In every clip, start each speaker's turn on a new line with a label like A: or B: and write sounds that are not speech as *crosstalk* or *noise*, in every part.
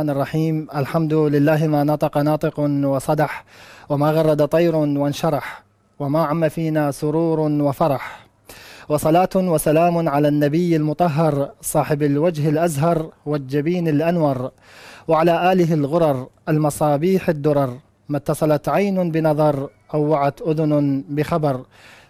A: الرحمن الرحيم الحمد لله ما نطق ناطق وصدح وما غرد طير وانشرح وما عم فينا سرور وفرح وصلاة وسلام على النبي المطهر صاحب الوجه الأزهر والجبين الأنور وعلى آله الغرر المصابيح الدرر ما اتصلت عين بنظر أو وعت أذن بخبر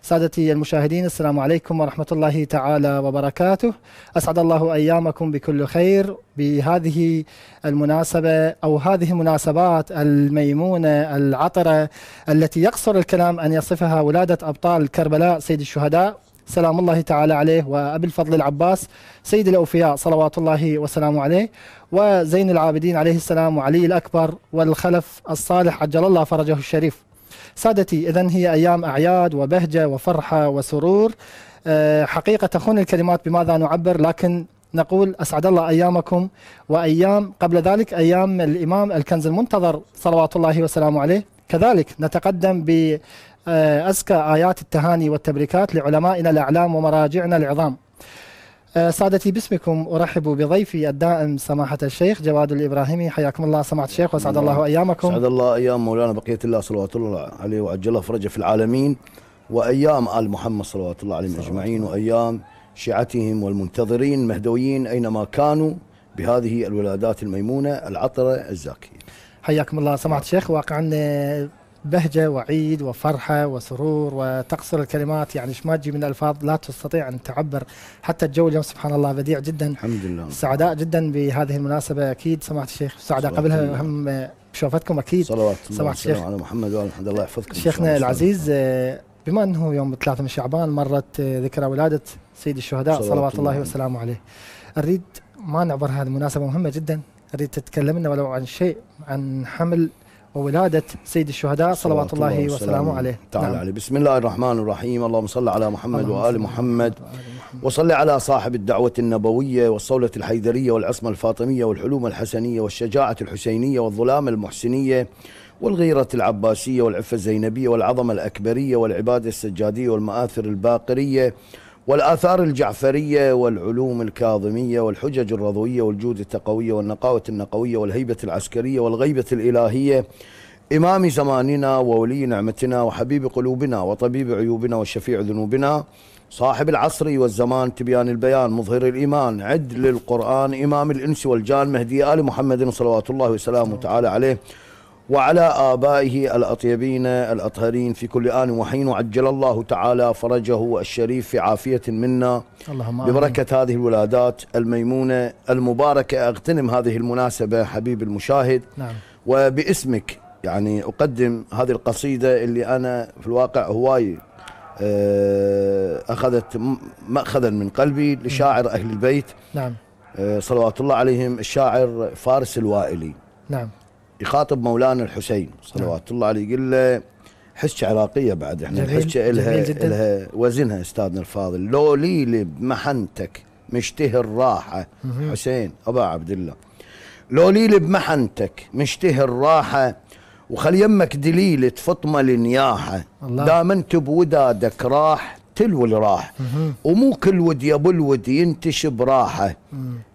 A: سادتي المشاهدين السلام عليكم ورحمة الله تعالى وبركاته أسعد الله أيامكم بكل خير بهذه المناسبة أو هذه المناسبات الميمونة العطرة التي يقصر الكلام أن يصفها ولادة أبطال كربلاء سيد الشهداء سلام الله تعالى عليه وأبي الفضل العباس سيد الأوفياء صلوات الله وسلامه عليه وزين العابدين عليه السلام وعلي الأكبر والخلف الصالح عجل الله فرجه الشريف سادتي إذا هي أيام أعياد وبهجة وفرحة وسرور آه، حقيقة تخون الكلمات بماذا نعبر لكن نقول أسعد الله أيامكم وأيام قبل ذلك أيام الإمام الكنز المنتظر صلوات الله وسلامه عليه كذلك نتقدم ب آه، أزكى آيات التهاني والتبريكات لعلمائنا الأعلام ومراجعنا العظام آه، سادتي باسمكم ارحب بضيفي الدائم سماحه الشيخ جواد الابراهيمي حياكم الله سماحه الشيخ وسعد الله ايامكم سعد
B: الله ايام مولانا بقيه الله صلوات الله عليه وعجله فرجه في العالمين وايام ال محمد صلوات الله عليهم اجمعين وايام شيعتهم والمنتظرين المهدويين اينما كانوا بهذه الولادات الميمونه العطره الزاكيه.
A: حياكم الله سماحه الشيخ واقعا آه، بهجة وعيد وفرحة وسرور وتقصر الكلمات يعني ما تجي من ألفاظ لا تستطيع أن تعبر حتى الجو اليوم سبحان الله بديع جدا الحمد لله سعداء جدا بهذه المناسبة أكيد سماحة الشيخ سعداء قبلها
B: هم بشوفتكم أكيد صلوات الله الشيخ على محمد وعلى محمد الله يحفظكم شيخنا العزيز
A: بما أنه يوم 3 من شعبان مرت ذكرى ولادة سيد الشهداء صلوات الله, الله وسلامه عليه أريد ما نعبر هذه المناسبة مهمة جدا أريد تتكلمنا ولو عن شيء عن حمل وولادة سيد الشهداء صلوات الله وسلامه عليه تعالى نعم.
B: عليه بسم الله الرحمن الرحيم اللهم صل على محمد وآل محمد, وصل على صاحب الدعوة النبوية والصولة الحيدرية والعصمة الفاطمية والحلوم الحسنية والشجاعة الحسينية والظلام المحسنية والغيرة العباسية والعفة الزينبية والعظمة الأكبرية والعبادة السجادية والمآثر الباقرية والآثار الجعفرية والعلوم الكاظمية والحجج الرضوية والجود التقوية والنقاوة النقوية والهيبة العسكرية والغيبة الإلهية إمام زماننا وولي نعمتنا وحبيب قلوبنا وطبيب عيوبنا وشفيع ذنوبنا صاحب العصر والزمان تبيان البيان مظهر الإيمان عدل القرآن إمام الإنس والجان مهدي آل محمد صلوات الله وسلامه تعالى عليه وعلى آبائه الأطيبين الأطهرين في كل آن وحين وعجل الله تعالى فرجه الشريف في عافية منا
A: اللهم ببركة
B: هذه الولادات الميمونة المباركة أغتنم هذه المناسبة حبيب المشاهد نعم. وباسمك يعني أقدم هذه القصيدة اللي أنا في الواقع هواي آه، أخذت مأخذا من قلبي لشاعر أهل البيت نعم. آه، صلوات الله عليهم الشاعر فارس الوائلي نعم يخاطب مولانا الحسين صلوات نعم. الله عليه يقول له حسه عراقيه بعد احنا الحسه لها لها وزنها استاذنا الفاضل لو ليلي بمحنتك مشتهي الراحه حسين ابا عبد الله لو ليلي بمحنتك مشتهي الراحه وخل يمك دليل فطمة لنياحة دام انت بودادك راح تلو راح ومو كل ود يا ابو الود ينتش براحة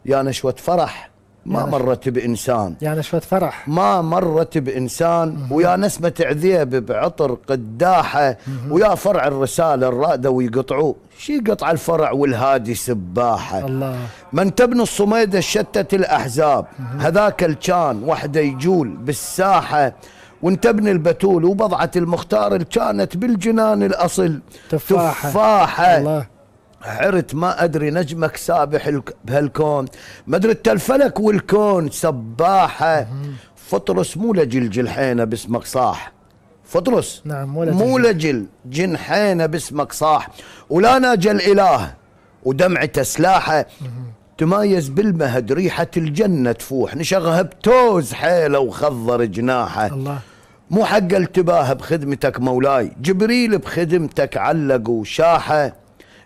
B: يا نشوة فرح ما يعني مرت بإنسان يعني شوية فرح ما مرت بإنسان ويا نسمة عذيب بعطر قداحة ويا فرع الرسالة الرادة ويقطعوه شي قطع الفرع والهادي سباحة الله من تبن الصميدة شتت الأحزاب هذاك الكان وحده يجول بالساحة ابن البتول وبضعة المختار اللي كانت بالجنان الأصل تفاحة, تفاحة الله عرت ما ادري نجمك سابح بهالكون ما ادري الفلك والكون سباحه فطرس مو لجل جنحينه باسمك صاح فطرس نعم مو لجل, مو لجل جنحينه باسمك صاح ولا ناجى الاله ودمعته سلاحه تمايز بالمهد ريحة الجنة تفوح نشغها بتوز حيله وخضر جناحه الله مو حق التباه بخدمتك مولاي جبريل بخدمتك علق وشاحه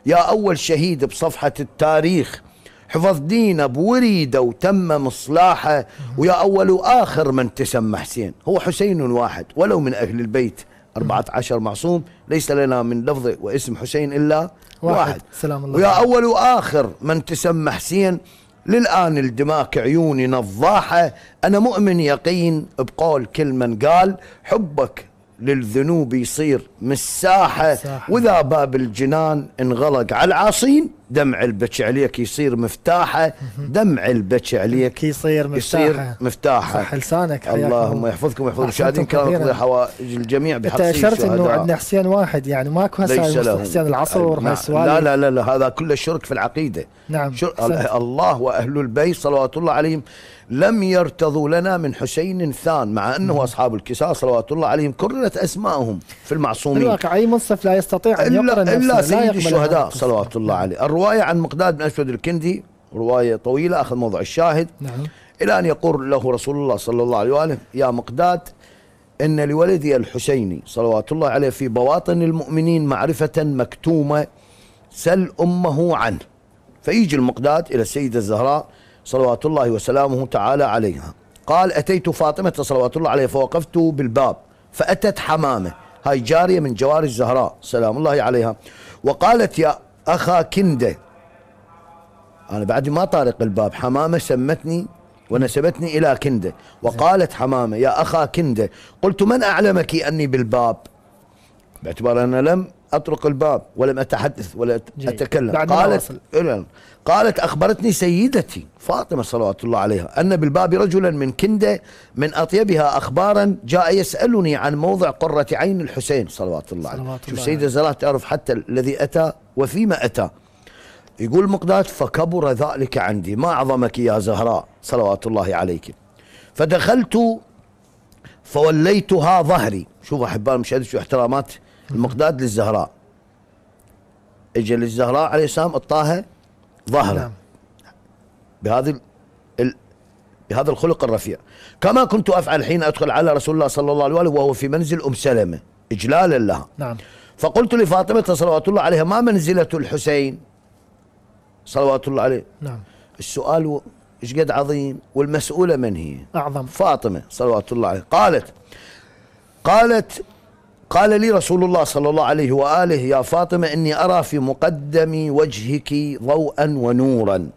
B: يا أول شهيد بصفحة التاريخ حفظ دينه بوريده وتمم اصلاحه ويا اول واخر من تسمى حسين هو حسين واحد ولو من اهل البيت 14 معصوم ليس لنا من لفظ واسم حسين الا واحد, واحد. سلام الله ويا اول واخر من تسمى حسين للان الدماك عيوني نظاحة انا مؤمن يقين بقول كل من قال حبك للذنوب يصير مساحة مساحة. وإذا باب الجنان انغلق على العاصين دمع البكي عليك يصير مفتاحه دمع البكي عليك يصير مفتاحه يصير مفتاحه صح لسانك اللهم يحفظكم ويحفظ المشاهدين كان يقضي حوائج الجميع بحق انت اشرت انه عندنا حسين
A: واحد يعني ماكو حسين العصر نعم. هالسوالف لا لا
B: لا لا هذا كله شرك في العقيده نعم شرك الله واهل البيت صلوات الله عليهم لم يرتضوا لنا من حسين ثان مع انه مم. اصحاب الكساء صلوات الله عليهم كررت اسمائهم في المعصومين الواقع
A: اي منصف لا يستطيع ان يقرن الا, إلا سيد الشهداء
B: صلوات الله عليه نعم. الرواية عن مقداد بن أسود الكندي رواية طويلة أخذ موضع الشاهد نعم. إلى أن يقول له رسول الله صلى الله عليه وآله يا مقداد إن لولدي الحسيني صلوات الله عليه في بواطن المؤمنين معرفة مكتومة سل أمه عنه فيجي المقداد إلى السيدة الزهراء صلوات الله وسلامه تعالى عليها قال أتيت فاطمة صلوات الله عليها فوقفت بالباب فأتت حمامة هاي جارية من جوار الزهراء سلام الله عليها وقالت يا أخا كندة أنا بعد ما طارق الباب حمامة سمتني ونسبتني إلى كندة وقالت حمامة يا أخا كندة قلت من أعلمك أني بالباب باعتبار أنا لم أطرق الباب ولم أتحدث ولا أتكلم قالت قالت أخبرتني سيدتي فاطمة صلوات الله عليها أن بالباب رجلا من كندة من أطيبها أخبارا جاء يسألني عن موضع قرة عين الحسين صلوات الله عليه شوف سيدة زلاة تعرف حتى الذي أتى وفيما أتى يقول مقداد فكبر ذلك عندي ما أعظمك يا زهراء صلوات الله عليك فدخلت فوليتها ظهري شوف أحباء المشاهدين شو احترامات المقداد للزهراء اجى للزهراء عليه السلام الطاهر ظهره نعم. بهذه ال... بهذا الخلق الرفيع كما كنت أفعل حين أدخل على رسول الله صلى الله عليه وآله وهو في منزل أم سلمة إجلالا لها نعم فقلت لفاطمة صلوات الله عليها ما منزلة الحسين صلوات الله عليه نعم السؤال ايش قد عظيم والمسؤولة من هي أعظم فاطمة صلوات الله عليها قالت قالت قال لي رسول الله صلى الله عليه واله يا فاطمه اني ارى في مقدم وجهك ضوءا ونورا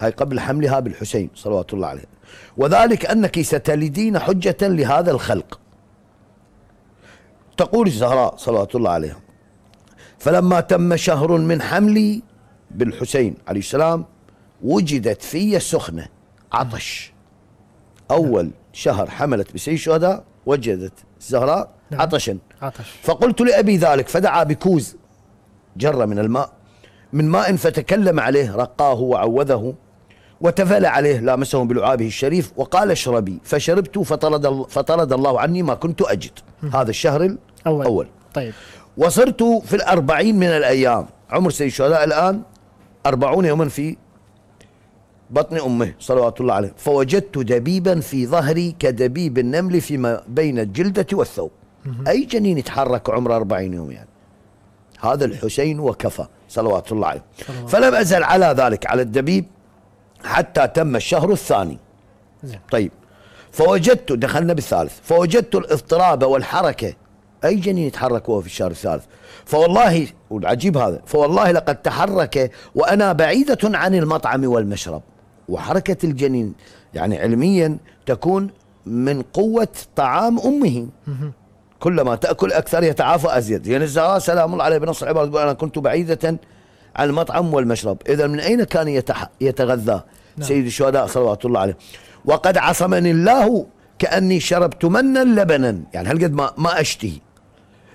B: هاي قبل حملها بالحسين صلوات الله عليه وذلك انك ستلدين حجه لهذا الخلق تقول الزهراء صلوات الله عليها فلما تم شهر من حملي بالحسين عليه السلام وجدت في سخنه عطش اول شهر حملت بسي الشهداء وجدت الزهراء نعم. عطشا عطش فقلت لأبي ذلك فدعا بكوز جرة من الماء من ماء فتكلم عليه رقاه وعوذه وتفل عليه لامسه بلعابه الشريف وقال اشربي فشربت فطرد فطرد الله عني ما كنت أجد هذا الشهر الأول أول. طيب وصرت في الأربعين من الأيام عمر سيد الشهداء الآن أربعون يوما في بطن أمه صلوات الله عليه فوجدت دبيبا في ظهري كدبيب النمل فيما بين الجلدة والثوب أي جنين يتحرك عمره 40 يوم يعني هذا الحسين وكفى صلوات الله عليه فلم أزل على ذلك على الدبيب حتى تم الشهر الثاني طيب فوجدت دخلنا بالثالث فوجدت الاضطراب والحركة أي جنين يتحرك وهو في الشهر الثالث فوالله والعجيب هذا فوالله لقد تحرك وأنا بعيدة عن المطعم والمشرب وحركة الجنين يعني علميا تكون من قوة طعام أمه كلما تأكل أكثر يتعافى أزيد يعني الزهراء سلام الله عليه بنص العبارة تقول أنا كنت بعيدة عن المطعم والمشرب إذا من أين كان يتح... يتغذى نعم. سيد الشهداء صلوات الله عليه وقد عصمني الله كأني شربت منا لبنا يعني هل قد ما, ما أشتهي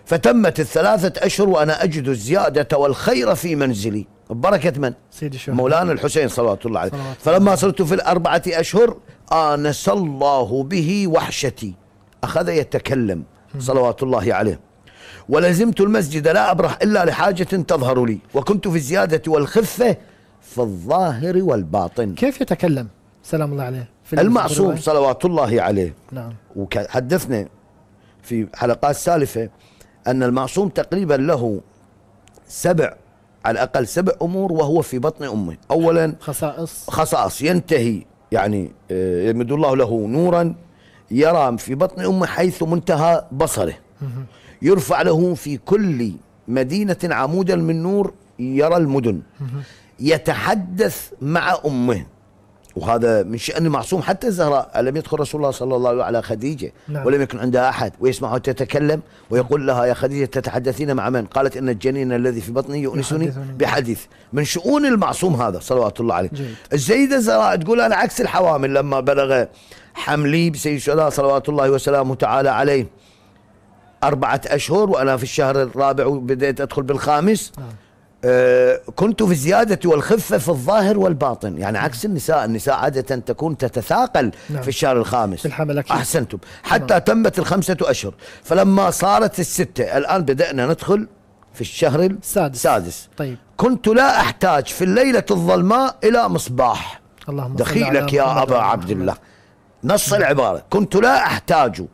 B: فتمت الثلاثة أشهر وأنا أجد الزيادة والخير في منزلي ببركة من؟ سيدي الشهداء مولانا الحسين صلوات الله عليه فلما صرت في الأربعة أشهر آنس الله به وحشتي أخذ يتكلم صلوات الله عليه ولزمت المسجد لا أبرح إلا لحاجة تظهر لي وكنت في الزيادة والخفة في الظاهر والباطن كيف يتكلم سلام الله عليه في المعصوم صلوات الله عليه نعم وحدثنا في حلقات سالفة أن المعصوم تقريبا له سبع على الأقل سبع أمور وهو في بطن أمه أولا خصائص خصائص ينتهي يعني آه، يمد الله له نورا يرى في بطن أمه حيث منتهى بصره يرفع له في كل مدينة عمودا من نور يرى المدن يتحدث مع أمه وهذا من شأن معصوم حتى الزهراء ألم يدخل رسول الله صلى الله عليه وسلم على خديجة نعم. ولم يكن عندها أحد ويسمعها تتكلم ويقول لها يا خديجة تتحدثين مع من قالت إن الجنين الذي في بطني يؤنسني بحديث من شؤون المعصوم هذا صلوات الله عليه جيد. السيدة الزهراء تقول أنا عكس الحوامل لما بلغ حملي بسيد الشهداء صلوات الله وسلامه تعالى عليه أربعة أشهر وأنا في الشهر الرابع وبدأت أدخل بالخامس نعم. آه، كنت في الزيادة والخفة في الظاهر والباطن يعني عكس النساء النساء عادة تكون تتثاقل نعم. في الشهر الخامس في الحمل أكيد. أحسنتم حتى نعم. تمت الخمسة أشهر فلما صارت الستة الآن بدأنا ندخل في الشهر السادس سادس. طيب كنت لا أحتاج في الليلة الظلماء إلى مصباح
A: اللهم دخيلك يا
B: أبا عبد الله نص العبارة كنت لا أحتاج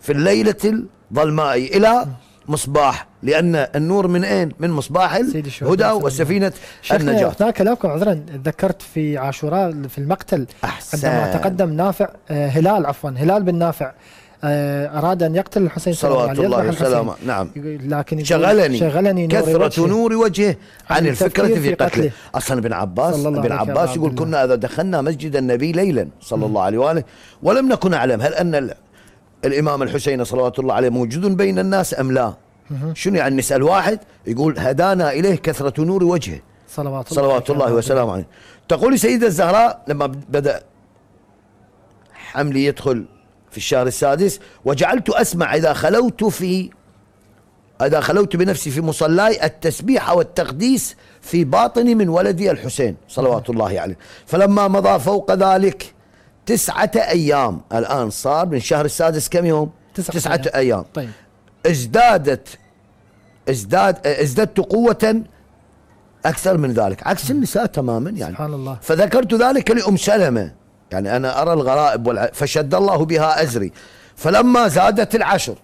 B: في الليلة الظلماء إلى مصباح لأن النور من أين؟ من مصباح الهدى وسفينة النجاة
A: شيخنا كلامكم عذرا ذكرت في عاشوراء في المقتل أحسن. عندما تقدم نافع آه، هلال عفوا هلال بن نافع آه، أراد أن يقتل الحسين صلوات الله وسلامه
B: نعم لكن شغلني, شغلني نور كثرة وجهه نور وجهه عن الفكرة في, في قتله, قتله أصلا ابن عباس ابن عباس يقول كنا إذا دخلنا مسجد النبي ليلا صلى الله عليه وآله ولم نكن أعلم هل أن الإمام الحسين صلوات الله عليه موجود بين الناس أم لا شنو يعني نسأل واحد يقول هدانا إليه كثرة نور وجهه
A: صلوات الله صلوات الله وسلامه
B: عليه تقول سيدة الزهراء لما بدأ حملي يدخل في الشهر السادس وجعلت أسمع إذا خلوت في إذا خلوت بنفسي في مصلاي التسبيح والتقديس في باطني من ولدي الحسين صلوات الله عليه فلما مضى فوق ذلك تسعة أيام الآن صار من الشهر السادس كم يوم تسعة, تسعة أيام. أيام طيب ازدادت ازداد ازددت قوة أكثر من ذلك عكس النساء تماما يعني سبحان الله فذكرت ذلك لأم سلمة يعني أنا أرى الغرائب والع... فشد الله بها أزري فلما زادت العشر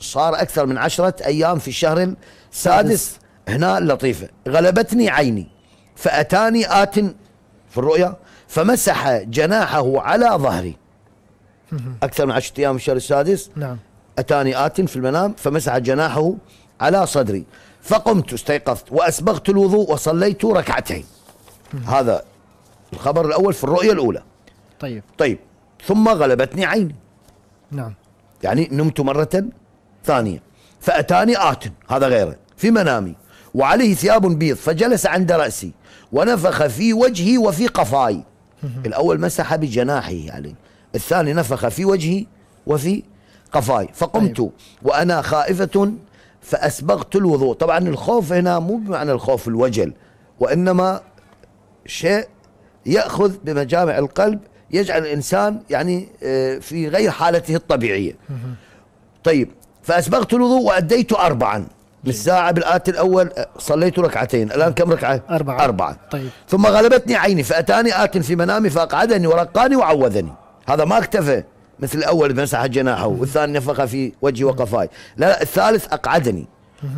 B: صار أكثر من عشرة أيام في الشهر السادس هنا لطيفة غلبتني عيني فأتاني آت في الرؤيا فمسح جناحه على ظهري أكثر من عشرة أيام في الشهر السادس نعم أتاني آت في المنام فمسح جناحه على صدري فقمت استيقظت وأسبغت الوضوء وصليت ركعتين هذا الخبر الأول في الرؤية الأولى طيب طيب ثم غلبتني عيني نعم يعني نمت مرة ثانية فأتاني آت هذا غيره في منامي وعليه ثياب بيض فجلس عند رأسي ونفخ في وجهي وفي قفاي الأول مسح بجناحه يعني الثاني نفخ في وجهي وفي قفاي فقمت طيب. وأنا خائفة فأسبغت الوضوء طبعا الخوف هنا مو بمعنى الخوف الوجل وإنما شيء يأخذ بمجامع القلب يجعل الإنسان يعني آه، في غير حالته الطبيعية طيب فأسبغت الوضوء وأديت أربعا بالساعة بالآت الأول أه، صليت ركعتين الآن كم ركعة؟ أربعة أربعة طيب ثم غلبتني عيني فأتاني آت في منامي فأقعدني ورقاني وعوذني هذا ما اكتفى مثل الأول مسح جناحه والثاني نفخ في وجهي وقفاي لا, لا الثالث أقعدني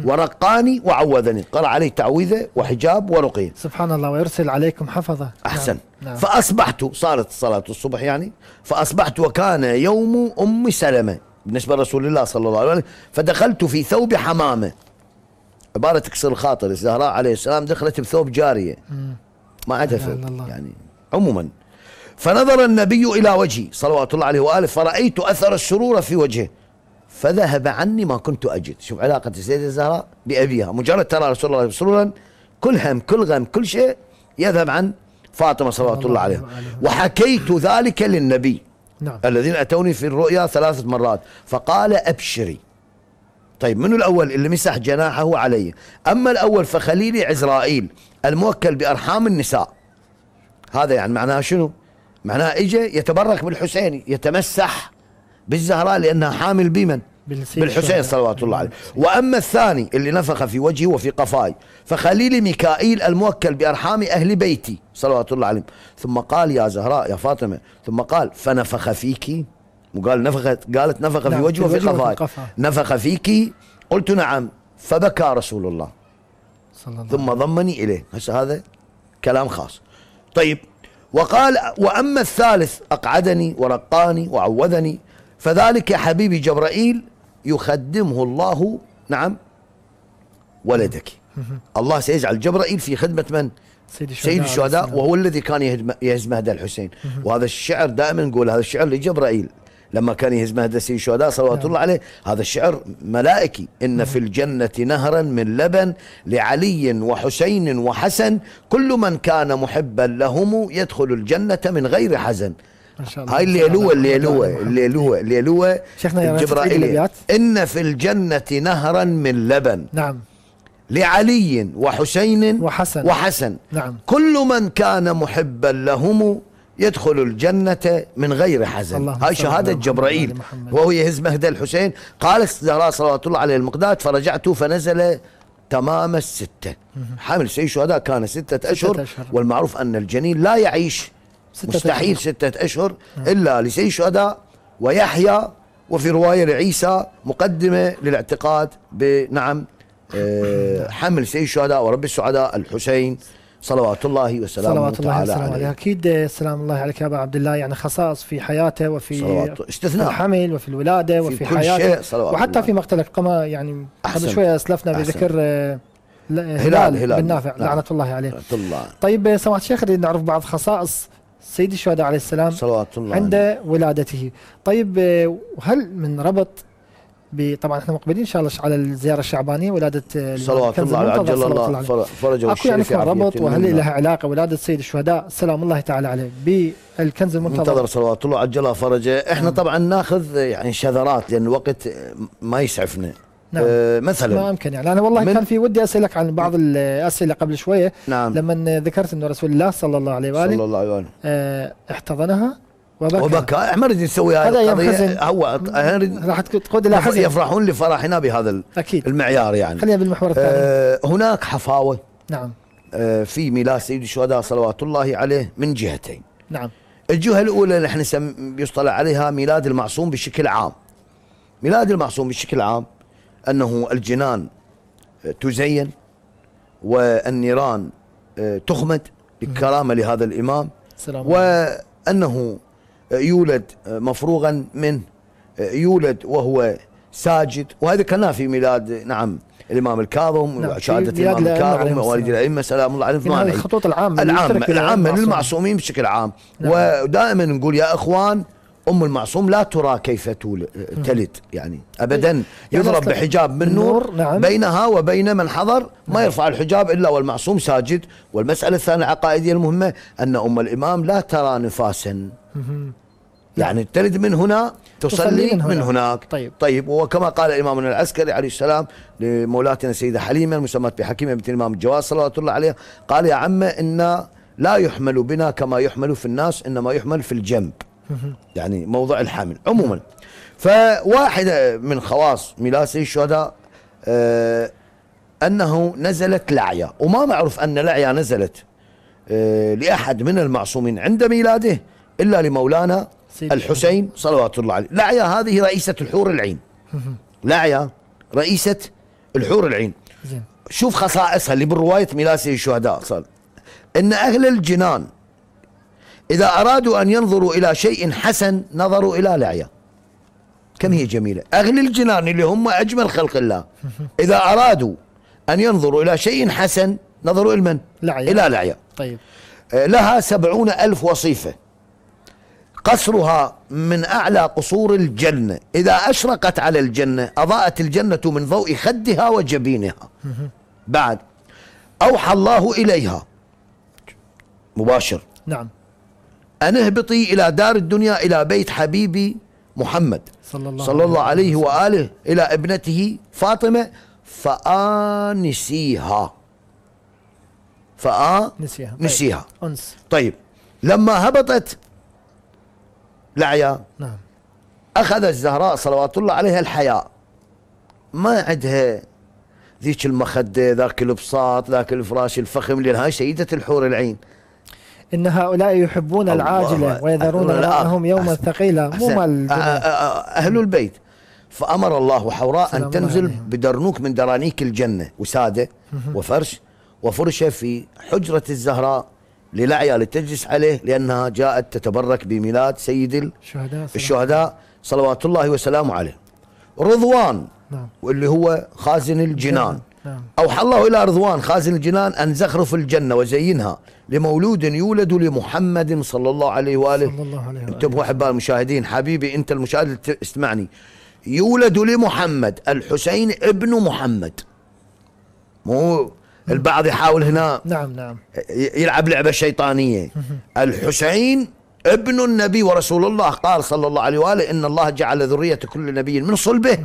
B: ورقاني وعوذني قال علي تعويذة وحجاب ورقية
A: سبحان الله ويرسل عليكم حفظة
B: أحسن نعم. نعم. فأصبحت صارت صلاة الصبح يعني فأصبحت وكان يوم أم سلمة بالنسبة لرسول الله صلى الله عليه وسلم فدخلت في ثوب حمامة عباره تكسر الخاطر الزهراء عليه السلام دخلت بثوب جاريه ما عندها ثوب يعني عموما فنظر النبي الى وجهي صلوات الله عليه واله فرايت اثر السرور في وجهه فذهب عني ما كنت اجد شوف علاقه السيده الزهراء بابيها مجرد ترى رسول الله سرورا كل هم كل غم كل شيء يذهب عن فاطمه صلوات الله عليها وحكيت ذلك للنبي نعم. الذين اتوني في الرؤيا ثلاثه مرات فقال ابشري طيب منو الأول اللي مسح جناحه علي أما الأول فخليلي عزرائيل الموكل بأرحام النساء هذا يعني معناه شنو معناه إجا يتبرك بالحسين يتمسح بالزهراء لأنها حامل بمن بالحسين صلوات الله عليه وأما الثاني اللي نفخ في وجهي وفي قفاي فخليلي ميكائيل الموكل بأرحام أهل بيتي صلوات الله عليهم ثم قال يا زهراء يا فاطمة ثم قال فنفخ فيك وقال نفخت قالت نفخ في نعم، وجهه في قفاه نفخ فيك قلت نعم فبكى رسول الله صلى الله ثم ضمني اليه هسه هذا كلام خاص طيب وقال واما الثالث اقعدني ورقاني وعوذني فذلك حبيبي جبرائيل يخدمه الله نعم ولدك الله سيجعل جبرائيل في خدمة من؟ سيد الشهداء, سيد الشهداء وهو الذي كان يهزم مهد الحسين وهذا الشعر دائما نقول هذا الشعر لجبرائيل لما كان يهز مهدسي الشهداء صلوات نعم. الله عليه هذا الشعر ملائكي إن نعم. في الجنة نهرا من لبن لعلي وحسين وحسن كل من كان محبا لهم يدخل الجنة من غير حزن ما شاء الله. هاي الليلوه الليلوه الليلوه الليلوه شيخنا جبرائيل إن في الجنة نهرا من لبن نعم لعلي وحسين وحسن وحسن نعم كل من كان محبا لهم يدخل الجنة من غير حزن هاي شهادة جبرائيل وهو يهز مهد الحسين قال صلوات الله عليه المقداد فرجعت فنزل تمام الستة حامل سيد شهداء كان ستة أشهر, ستة أشهر والمعروف أن الجنين لا يعيش ستة مستحيل أشهر. ستة أشهر نعم. إلا لسيد شهداء ويحيى وفي رواية لعيسى مقدمة للاعتقاد بنعم آه، حمل سيد الشهداء ورب السعداء الحسين صلوات الله وسلامه صلوات الله تعالى عليه, عليه.
A: اكيد سلام الله عليك يا ابا عبد الله يعني خصائص في حياته وفي صلوات. استثناء الحمل وفي الولاده وفي, في كل حياته شيء صلوات وحتى الله. في مقتلك قما يعني قبل شويه اسلفنا بذكر آه، هلال هلال بن نافع نعم. لعنه الله عليه لعنه الله طيب آه، سماحه الشيخ نعرف بعض خصائص سيد الشهداء عليه السلام صلوات الله عند ولادته طيب آه، هل من ربط طبعا احنا مقبلين ان شاء الله على الزياره الشعبانيه ولاده آه، صلوات الله على عجل الله
B: فرجه اكو يعني ربط وهل لها
A: علاقه ولاده سيد الشهداء سلام الله تعالى عليه بالكنز المنتظر منتظر
B: صلوات الله عجل الله فرجه احنا نعم. طبعا ناخذ يعني شذرات لان الوقت ما يسعفنا نعم. أه مثلا ما
A: امكن يعني انا والله كان في ودي اسالك عن بعض الاسئله قبل شويه نعم لما ذكرت انه رسول الله صلى الله عليه واله صلى الله عليه واله آه، احتضنها وبكى وبكى احمد يسوي هاي هذا ينخزن
B: هو راح تقود الى حزن يفرحون لفرحنا بهذا أكيد. المعيار يعني خلينا بالمحور الثاني آه هناك حفاوه نعم آه في ميلاد سيد الشهداء صلوات الله عليه من جهتين نعم الجهه الاولى اللي احنا يصطلح عليها ميلاد المعصوم بشكل عام ميلاد المعصوم بشكل عام انه الجنان آه، تزين والنيران آه، تخمد بكرامه لهذا الامام سلام وانه يولد آه، مفروغا منه آه، يولد وهو ساجد وهذا كان في ميلاد نعم الامام الكاظم نعم شهاده الامام الكاظم مواليد الائمه سلام الله عليهم يعني هذه الخطوط العامه العامه العامه للمعصومين بشكل عام نعم. ودائما نقول يا اخوان ام المعصوم لا ترى كيف آه، تلد يعني ابدا يعني يضرب بحجاب من نور نعم بينها وبين من حضر ما نعم يرفع الحجاب الا والمعصوم ساجد والمساله الثانيه العقائديه المهمه ان ام الامام لا ترى نفاسا يعني تلد من هنا تصلي من, من هناك طيب. طيب وكما قال إمامنا العسكري عليه السلام لمولاتنا السيدة حليمة المسمى بحكيمة بنت الإمام الجواد صلى الله عليه قال يا عمة إن لا يحمل بنا كما يحمل في الناس إنما يحمل في الجنب يعني موضع الحمل عموما فواحدة من خواص ميلاسي الشهداء آه أنه نزلت لعيا وما معروف أن لعيا نزلت آه لأحد من المعصومين عند ميلاده إلا لمولانا الحسين صلوات الله عليه لعيا هذه رئيسة الحور العين *laughs* لعيا رئيسة الحور العين شوف خصائصها اللي بالرواية ميلاسي الشهداء صار إن أهل الجنان إذا أرادوا أن ينظروا إلى شيء حسن نظروا إلى لعيا كم هي جميلة أهل الجنان اللي هم أجمل خلق الله *laughs* إذا أرادوا أن ينظروا إلى شيء حسن نظروا إلى من؟ لعيا إلى لعيا طيب آه، لها سبعون ألف وصيفة قصرها من أعلى قصور الجنة إذا أشرقت على الجنة أضاءت الجنة من ضوء خدها وجبينها بعد أوحى الله إليها مباشر نعم أن اهبطي إلى دار الدنيا إلى بيت حبيبي محمد
A: صلى الله, صلى الله عليه وآله
B: إلى ابنته فاطمة فآنسيها فآنسيها نسيها طيب. أنس. طيب لما هبطت لعيا نعم أخذ الزهراء صلوات الله عليها الحياء ما عندها ذيك المخدة ذاك البساط ذاك الفراش الفخم لها سيدة الحور العين إن هؤلاء
A: يحبون العاجلة ويذرون لهم يوما ثقيلا مو مال أه، أه،
B: أه، أهل البيت فأمر الله حوراء أن تنزل بدرنوك من درانيك الجنة وسادة وفرش وفرشة في حجرة الزهراء للعيا لتجلس عليه لأنها جاءت تتبرك بميلاد سيد الشهداء, الشهداء صلوات الله وسلامه عليه رضوان نعم. واللي هو خازن الجنان نعم. أوحى الله إلى رضوان خازن الجنان أن زخرف الجنة وزينها لمولود يولد لمحمد صلى الله عليه وآله صلى الله عليه وآله انتبهوا أحباء المشاهدين حبيبي أنت المشاهد اسمعني يولد لمحمد الحسين ابن محمد مو البعض يحاول هنا نعم نعم يلعب لعبة شيطانية الحسين ابن النبي ورسول الله قال صلى الله عليه وآله إن الله جعل ذرية كل نبي من صلبه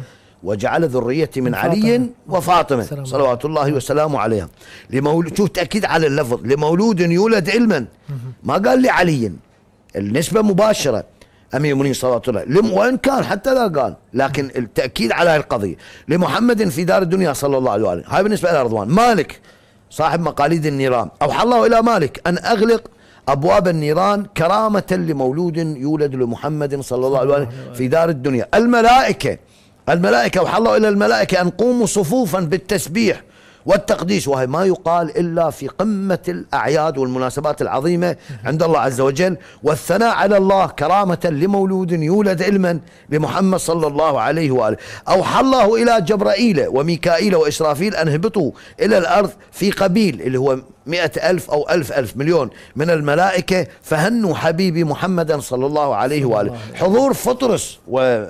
B: وجعل ذريتي من علي وفاطمة صلوات الله وسلامه عليهم لمولود شوف تأكيد على اللفظ لمولود يولد علما ما قال لي علي النسبة مباشرة امير المؤمنين صلى الله عليه وسلم وان كان حتى لا قال لكن التاكيد على هذه القضيه لمحمد في دار الدنيا صلى الله عليه وسلم هاي بالنسبه الى رضوان مالك صاحب مقاليد النيران اوحى الله الى مالك ان اغلق ابواب النيران كرامه لمولود يولد لمحمد صلى الله عليه وسلم في دار الدنيا الملائكه الملائكه اوحى الله الى الملائكه ان قوموا صفوفا بالتسبيح والتقديس وهي ما يقال إلا في قمة الأعياد والمناسبات العظيمة عند الله عز وجل والثناء على الله كرامة لمولود يولد علما بمحمد صلى الله عليه وآله أوحى الله إلى جبرائيل وميكائيل وإسرافيل أن هبطوا إلى الأرض في قبيل اللي هو مئة ألف أو ألف ألف مليون من الملائكة فهنوا حبيبي محمدا صلى الله عليه وآله حضور فطرس و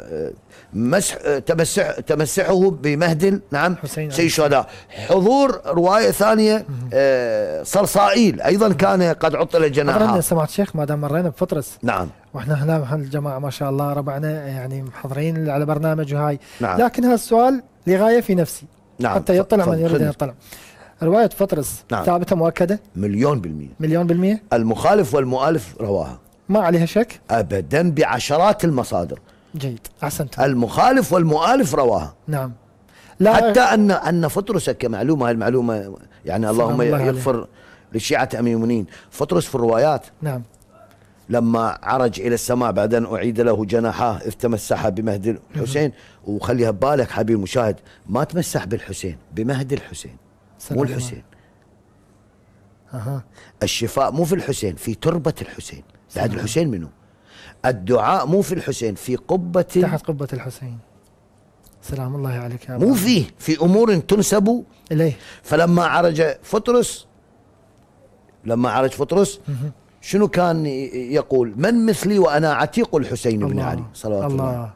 B: مسح تمسح تمسحه بمهد نعم حسين سيد الشهداء حضور روايه ثانيه آه، صرصائيل ايضا كان قد عطل جناحه سمعت
A: شيخ ما دام مرينا بفطرس نعم واحنا هنا الجماعه ما شاء الله ربعنا يعني محضرين على برنامج وهاي نعم. لكن هذا السؤال لغايه في نفسي نعم حتى يطلع من يريد ان يطلع
B: رواية فطرس نعم. ثابتة مؤكدة مليون بالمية مليون بالمية المخالف والمؤلف رواها ما عليها شك أبدا بعشرات المصادر جيد أحسنت المخالف والمؤالف رواها نعم لا حتى أن أن فطرس كمعلومة هاي المعلومة يعني اللهم الله يغفر لشيعة ام المؤمنين فطرس في الروايات نعم لما عرج إلى السماء بعدين أعيد له جناحاه اذ تمسح بمهد الحسين وخليها ببالك حبيب المشاهد ما تمسح بالحسين بمهد الحسين مو الحسين أها. الشفاء مو في الحسين في تربة الحسين بعد الحسين منه الدعاء مو في الحسين في قبة تحت قبة الحسين سلام الله عليك يا مو فيه في أمور تنسب إليه فلما عرج فطرس لما عرج فطرس شنو كان يقول من مثلي وأنا عتيق الحسين بن علي صلوات الله, الله.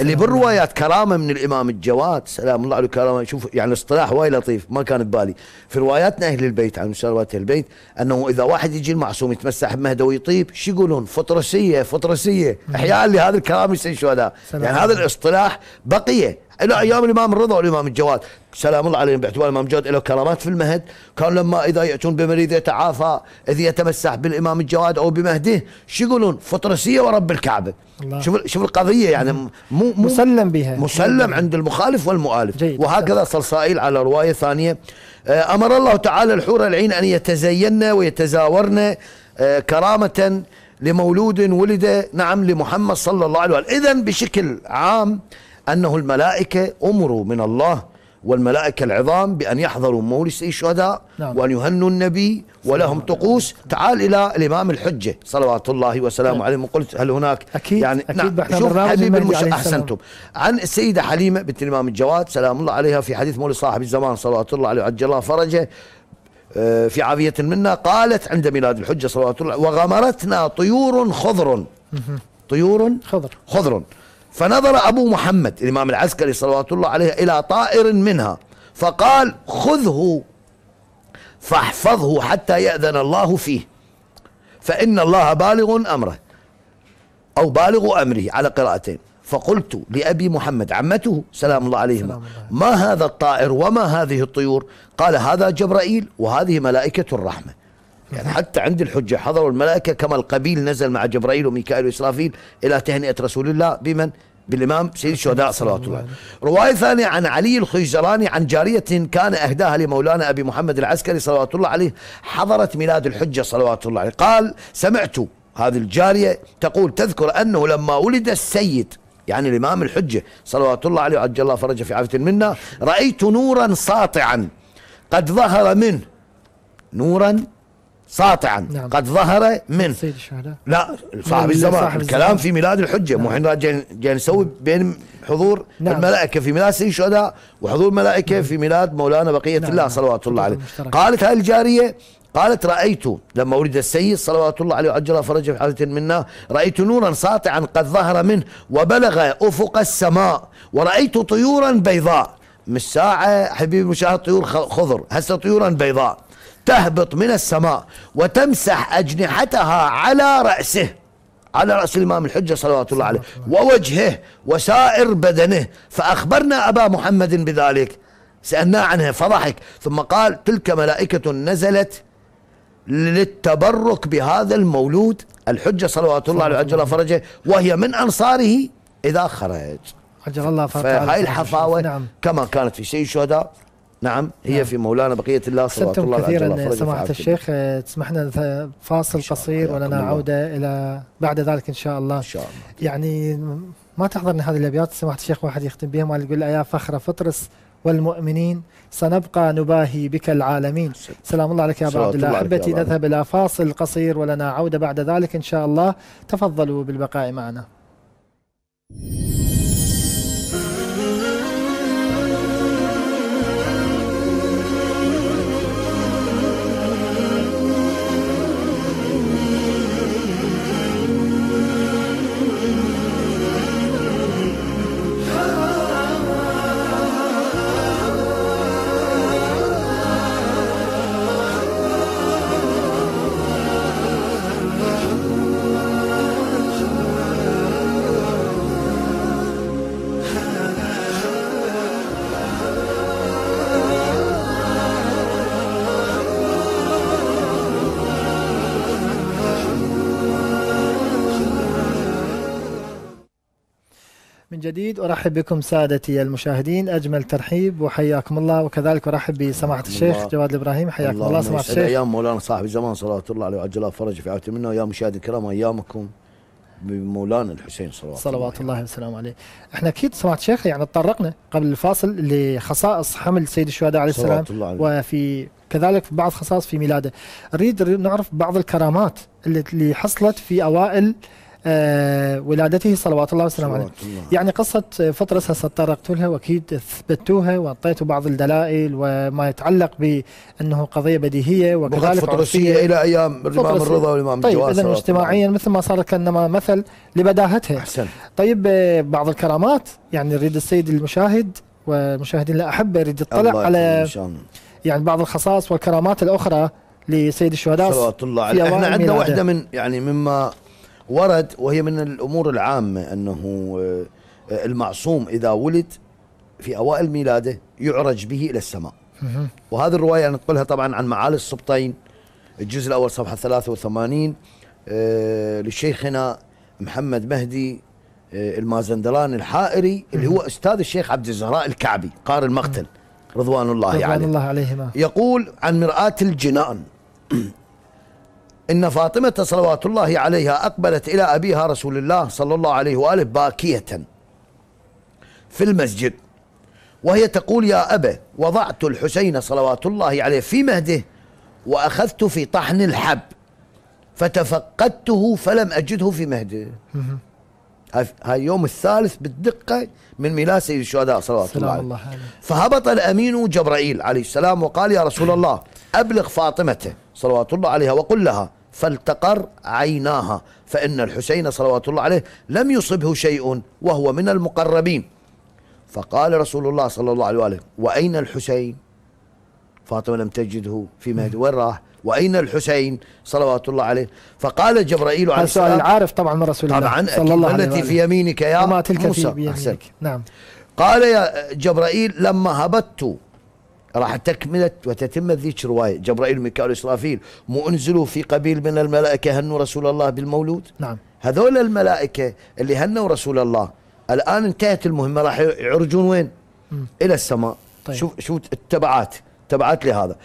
B: اللي بالروايات كرامه من الامام الجواد سلام الله عليه كرامه شوف يعني اصطلاح وايد لطيف ما كان ببالي في رواياتنا اهل البيت عن اهل البيت انه اذا واحد يجي المعصوم يتمسح بمهده ويطيب شو يقولون فطرسيه فطرسيه احيانا اللي هذا الكلام يصير شهداء يعني هذا الاصطلاح بقيه الى ايام الامام الرضا والامام الجواد سلام الله عليهم باعتبار الامام الجواد له كرامات في المهد كان لما اذا ياتون بمريض يتعافى اذا يتمسح بالامام الجواد او بمهده شو يقولون فطرسيه ورب الكعبه الله. شوف شوف القضيه يعني مو, مو مسلم بها مسلم عند المخالف والمؤالف جيد. وهكذا صلصائيل على روايه ثانيه آه، امر الله تعالى الحور العين ان يتزين ويتزاورن آه، كرامه لمولود ولد نعم لمحمد صلى الله عليه وسلم اذا بشكل عام أنه الملائكة أمروا من الله والملائكة العظام بأن يحضروا مولس الشهداء نعم. وأن يهنوا النبي ولهم طقوس تعال إلى الإمام الحجة صلوات الله وسلامه نعم. عليه قلت هل هناك أكيد يعني أكيد نعم شوف حبيب المش... أحسنتم عن السيدة حليمة بنت الإمام الجواد سلام الله عليها في حديث مولى صاحب الزمان صلوات الله عليه وعجل الله فرجه آه، في عافية منا قالت عند ميلاد الحجة صلوات الله وغمرتنا طيور خضر طيور خضر خضر فنظر أبو محمد الإمام العسكري صلوات الله عليه إلى طائر منها فقال خذه فاحفظه حتى يأذن الله فيه فإن الله بالغ أمره أو بالغ أمره على قراءتين فقلت لأبي محمد عمته سلام الله عليهما ما هذا الطائر وما هذه الطيور قال هذا جبرائيل وهذه ملائكة الرحمة يعني حتى عند الحجة حضروا الملائكة كما القبيل نزل مع جبرائيل وميكائيل وإسرافيل إلى تهنئة رسول الله بمن بالإمام سيد الشهداء صلى الله عليه رواية ثانية عن علي الخجراني عن جارية كان أهداها لمولانا أبي محمد العسكري صلوات الله عليه حضرت ميلاد الحجة صلوات الله عليه قال سمعت هذه الجارية تقول تذكر أنه لما ولد السيد يعني الإمام الحجة صلوات الله عليه وعجل الله فرجه في عافية منا رأيت نورا ساطعا قد ظهر منه نورا ساطعا نعم. قد ظهر من سيد الشهداء لا صاحب الزمان صاحب الكلام الزمان. في ميلاد الحجه نعم. مو احنا جايين جاي نسوي نعم. بين حضور نعم. الملائكه في ميلاد سيد الشهداء وحضور الملائكه نعم. في ميلاد مولانا بقيه نعم. الله صلوات الله عليه قالت هذه الجاريه قالت رأيت لما ولد السيد صلوات الله عليه وعجل فرجه في حالة منا رأيت نورا ساطعا قد ظهر منه وبلغ أفق السماء ورأيت طيورا بيضاء مش ساعة حبيبي مشاهد طيور خضر هسه طيورا بيضاء تهبط من السماء وتمسح أجنحتها على رأسه على رأس الإمام الحجة صلوات الله عليه ووجهه وسائر بدنه فأخبرنا أبا محمد بذلك سألناه عنها فضحك ثم قال تلك ملائكة نزلت للتبرك بهذا المولود الحجة صلوات الله عليه وعجل فرجه وهي من أنصاره إذا خرج
A: عجل الله فرجه فهاي الحفاوة نعم.
B: كما كانت في شيء الشهداء نعم هي نعم. في مولانا بقية الله صلوات الله كثيرا سماحة الشيخ
A: تسمحنا فاصل قصير ولنا عودة إلى بعد ذلك إن شاء الله إن شاء الله يعني ما تحضرني هذه الأبيات سماحة الشيخ واحد يختم بها ما يقول يا فخر فطرس والمؤمنين سنبقى نباهي بك العالمين سلام الله عليك يا ابو عبد الله احبتي نذهب الى فاصل قصير ولنا عوده بعد ذلك ان شاء الله تفضلوا بالبقاء معنا جديد أرحب بكم سادتي المشاهدين أجمل ترحيب وحياكم الله وكذلك أرحب بسماحة الشيخ الله. جواد الإبراهيم حياكم الله, الله سماحة الشيخ أيام
B: مولانا صاحب الزمان صلوات الله عليه وعجل فرج في عوته منه يا مشاهدي الكرام أيامكم بمولانا الحسين صلوات, صلوات
A: الله, الله وسلامه عليه احنا اكيد سماحه الشيخ يعني تطرقنا قبل الفاصل لخصائص حمل سيد الشهداء عليه السلام الله عليه. وفي كذلك بعض خصائص في ميلاده نريد نعرف بعض الكرامات اللي حصلت في اوائل آه، ولادته صلوات الله وسلامه عليه يعني قصة فطرس تطرقت لها وأكيد أثبتوها وعطيتوا بعض الدلائل وما يتعلق بأنه قضية بديهية وكذلك فطرسية إلى أيام الإمام الرضا والإمام طيب إذا اجتماعيا مثل ما صار كأنما مثل لبداهتها أحسن. طيب آه، بعض الكرامات يعني نريد السيد المشاهد ومشاهدين الأحبة يريد يطلع على يعني بعض الخصائص والكرامات الأخرى لسيد الشهداء صلوات الله عليه احنا عندنا واحدة من
B: يعني مما ورد وهي من الامور العامه انه آه، المعصوم اذا ولد في اوائل ميلاده يعرج به الى السماء وهذه الروايه نقلها طبعا عن معالي السبطين الجزء الاول صفحه 83 آه، لشيخنا محمد مهدي آه، المازندران الحائري اللي هو استاذ الشيخ عبد الزهراء الكعبي قار المقتل رضوان الله عليه رضوان الله عليهما يقول عن مرآة الجنان إن فاطمة صلوات الله عليها أقبلت إلى أبيها رسول الله صلى الله عليه وآله باكية في المسجد وهي تقول يا أبا وضعت الحسين صلوات الله عليه في مهده وأخذت في طحن الحب فتفقدته فلم أجده في مهده هاي يوم الثالث بالدقة من ميلاد سيد الشهداء صلوات الله عليه فهبط الأمين جبرائيل عليه السلام وقال يا رسول الله أبلغ فاطمته صلوات الله عليها وقل لها فالتقر عيناها فإن الحسين صلوات الله عليه لم يصبه شيء وهو من المقربين فقال رسول الله صلى الله عليه وآله وأين الحسين فاطمة لم تجده في مهد وين راح وأين الحسين صلوات الله عليه فقال جبرائيل عليه السلام العارف طبعا من رسول الله طبعا صلى الله عليه التي في يمينك يا وما تلك موسى في يمينك نعم قال يا جبرائيل لما هبطت راح تكملة وتتمة ذيك رواية جبرائيل وميكائيل وإسرافيل مو أنزلوا في قبيل من الملائكة هنوا رسول الله بالمولود نعم هذول الملائكة اللي هنوا رسول الله الآن انتهت المهمة راح يعرجون وين م. إلى السماء طيب. شوف شو التبعات تبعت لهذا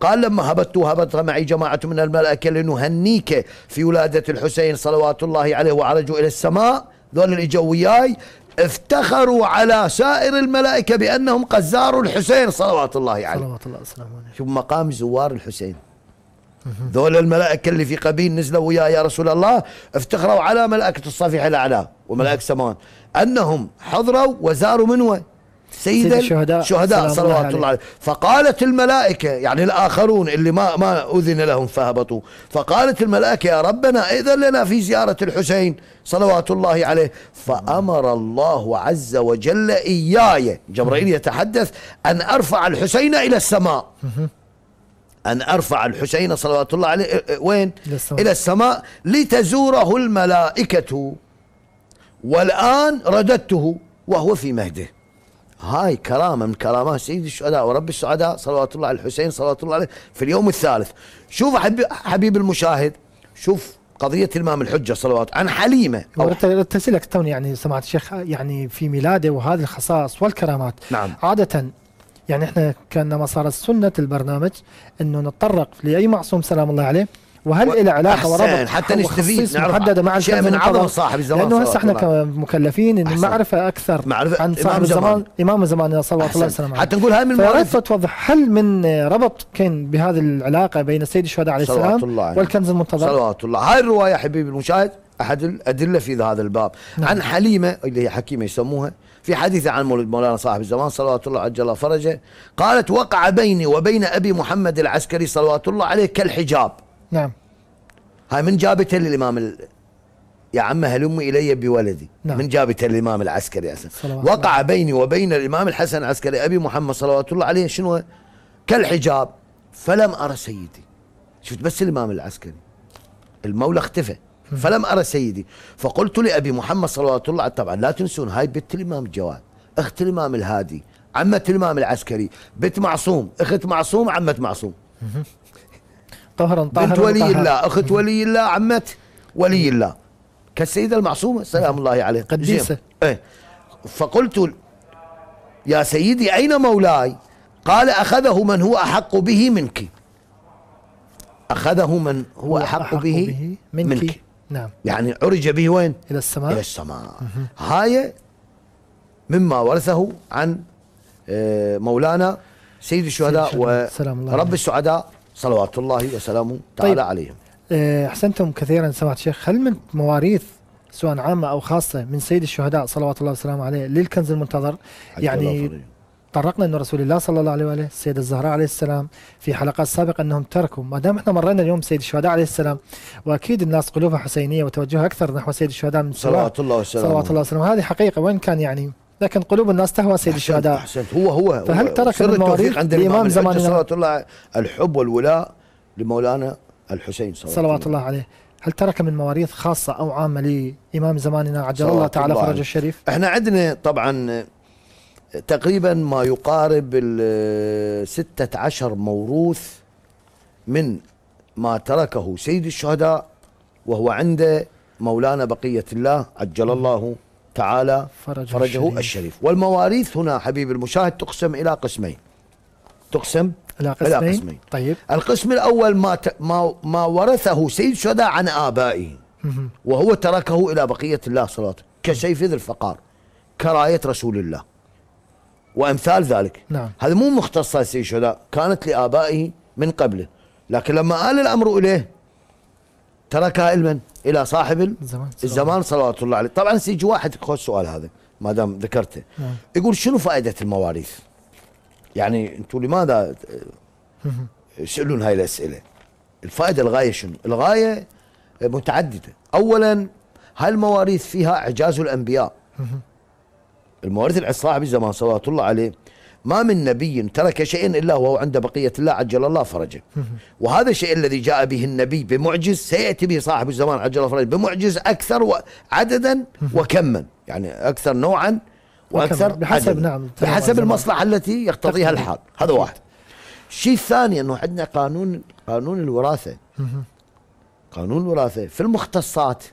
B: قال لما هبت هبت معي جماعة من الملائكة لنهنيك في ولادة الحسين صلوات الله عليه وعرجوا إلى السماء ذول اللي اجوا وياي افتخروا على سائر الملائكة بأنهم قد زاروا الحسين صلوات الله عليه صلوات الله وسلامه عليه شوف مقام زوار الحسين ذول الملائكة اللي في قبيل نزلوا وياه يا رسول الله افتخروا على ملائكة الصفيح الأعلى وملائكة السماوات أنهم حضروا وزاروا منوه سيد, الشهداء شهداء صلوات الله عليه فقالت الملائكة يعني الآخرون اللي ما ما أذن لهم فهبطوا فقالت الملائكة يا ربنا إذا لنا في زيارة الحسين صلوات الله عليه فأمر الله عز وجل إياي جبرائيل يتحدث أن أرفع الحسين إلى السماء أن أرفع الحسين صلوات الله عليه وين إلى السماء لتزوره الملائكة والآن رددته وهو في مهده هاي كرامة من كرامات سيد الشهداء ورب السعداء صلوات الله على الحسين صلوات الله عليه في اليوم الثالث شوف حبيب المشاهد شوف قضية إمام الحجة صلوات عن حليمة أو
A: تسألك توني يعني سمعت الشيخ يعني في ميلاده وهذه الخصائص والكرامات نعم عادة يعني احنا كانما صارت سنة البرنامج انه نتطرق لأي معصوم سلام الله عليه وهل و... له علاقه ورابط حتى نستفيد نعرف محدده مع شيء من عظم صاحب الزمان لانه هسه احنا كمكلفين ان المعرفه
B: اكثر معرفة عن صاحب الزمان
A: امام الزمان صلى
B: الله عليه وسلم حتى نقول هاي من المعرفة
A: توضح هل من ربط كان بهذه العلاقه بين السيد الشهداء عليه السلام والكنز المنتظر صلوات
B: الله هاي الروايه حبيبي المشاهد احد الادله في هذا الباب نعم. عن حليمه اللي هي حكيمه يسموها في حديث عن مولد مولانا صاحب الزمان صلوات الله عجل فرجه قالت وقع بيني وبين ابي محمد العسكري صلوات الله عليه كالحجاب نعم هاي من جابتها للامام ال... يا عم هلم الي بولدي نعم. من جابتها للامام العسكري اسد وقع الله. بيني وبين الامام الحسن العسكري ابي محمد صلوات الله عليه شنو كالحجاب فلم ارى سيدي شفت بس الامام العسكري المولى اختفى فلم ارى سيدي فقلت لابي محمد صلوات الله طبعا لا تنسون هاي بنت الامام الجواد اخت الامام الهادي عمه الامام العسكري بنت معصوم اخت معصوم عمه معصوم
A: طهرا طاهر بنت ولي الله
B: اخت ولي الله عمه ولي الله كالسيده المعصومه سلام الله عليه قديسه ايه فقلت يا سيدي اين مولاي قال اخذه من هو احق به منك اخذه من هو احق, أحق به, به منك, منك. نعم يعني عرج به وين الى السماء الى السماء هاي مما ورثه عن آه، مولانا سيد الشهداء ورب السعداء صلوات الله وسلامه تعالى طيب. عليهم
A: آه، أحسنتم كثيرا سماحة الشيخ هل من مواريث سواء عامة أو خاصة من سيد الشهداء صلوات الله وسلامه عليه للكنز المنتظر يعني طرقنا أن رسول الله صلى الله عليه وآله السيدة الزهراء عليه السلام في حلقات سابقة أنهم تركوا ما دام احنا مرينا اليوم سيد الشهداء عليه السلام وأكيد الناس قلوبها حسينية وتوجهها أكثر نحو سيد الشهداء من صلوات الله وسلامه صلوات الله وسلامه هذه حقيقة وإن كان يعني لكن قلوب الناس تهوى سيد الشهداء
B: أحسنت هو هو فهل ترك المواريث الامام زمان صلوات الله الحب والولاء لمولانا الحسين صلوات, صلوات الله,
A: الله عليه هل ترك من مواريث خاصة أو عامة لإمام زماننا عجل الله تعالى الله فرج الشريف
B: احنا عندنا طبعا تقريبا ما يقارب الستة عشر موروث من ما تركه سيد الشهداء وهو عند مولانا بقية الله عجل الله تعالى فرجه, فرجه الشريف. الشريف والمواريث هنا حبيب المشاهد تقسم إلى قسمين تقسم إلى قسمين, إلى قسمين. طيب القسم الأول ما, ت... ما... ما ورثه سيد شهداء عن آبائه وهو تركه إلى بقية الله صلاة كسيف ذي الفقار كراية رسول الله وأمثال ذلك نعم. هذا مو مختصة سيد شهداء كانت لآبائه من قبله لكن لما آل الأمر إليه تركها لمن؟ الى صاحب الزمان, الزمان صلوات الله عليه طبعا سيجي واحد خوش سؤال هذا ما دام ذكرته نعم. يقول شنو فائده المواريث يعني انتم لماذا يسالون هاي الاسئله الفائده الغايه شنو الغايه متعدده اولا هاي المواريث فيها اعجاز الانبياء المواريث صاحب بالزمان صلوات الله عليه ما من نبي ترك شيئا الا وهو عند بقيه الله عجل الله فرجه. *laughs* وهذا الشيء الذي جاء به النبي بمعجز سياتي به صاحب الزمان عجل الله فرجه بمعجز اكثر عددا *laughs* وكما يعني اكثر نوعا واكثر بحسب نعم بحسب المصلحه التي يقتضيها الحال، هذا واحد. الشيء الثاني انه عندنا قانون قانون الوراثه. *laughs* قانون الوراثه في المختصات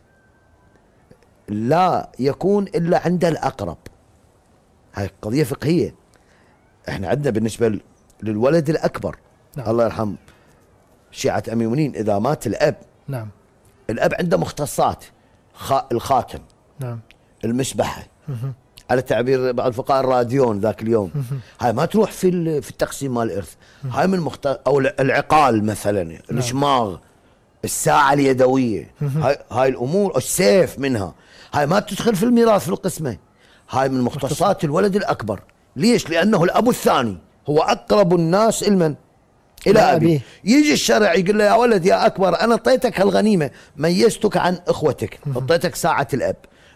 B: لا يكون الا عند الاقرب. هاي قضيه فقهيه. احنا عندنا بالنسبه للولد الاكبر نعم. الله يرحم شيعه اميونين اذا مات الاب نعم الاب عنده مختصات الخاتم نعم المسبحه على تعبير بعض الفقهاء الراديون ذاك اليوم هاي ما تروح في في التقسيم مال الارث هاي من مخت... او العقال مثلا نعم. الشماغ الساعه اليدويه هاي هاي الامور السيف منها هاي ما تدخل في الميراث في القسمه هاي من مختصات الولد الاكبر ليش لأنه الأب الثاني هو أقرب الناس لمن إلى أبي. أبيه يجي الشرع يقول له يا ولد يا أكبر أنا أعطيتك هالغنيمة ميزتك عن إخوتك أعطيتك ساعة الأب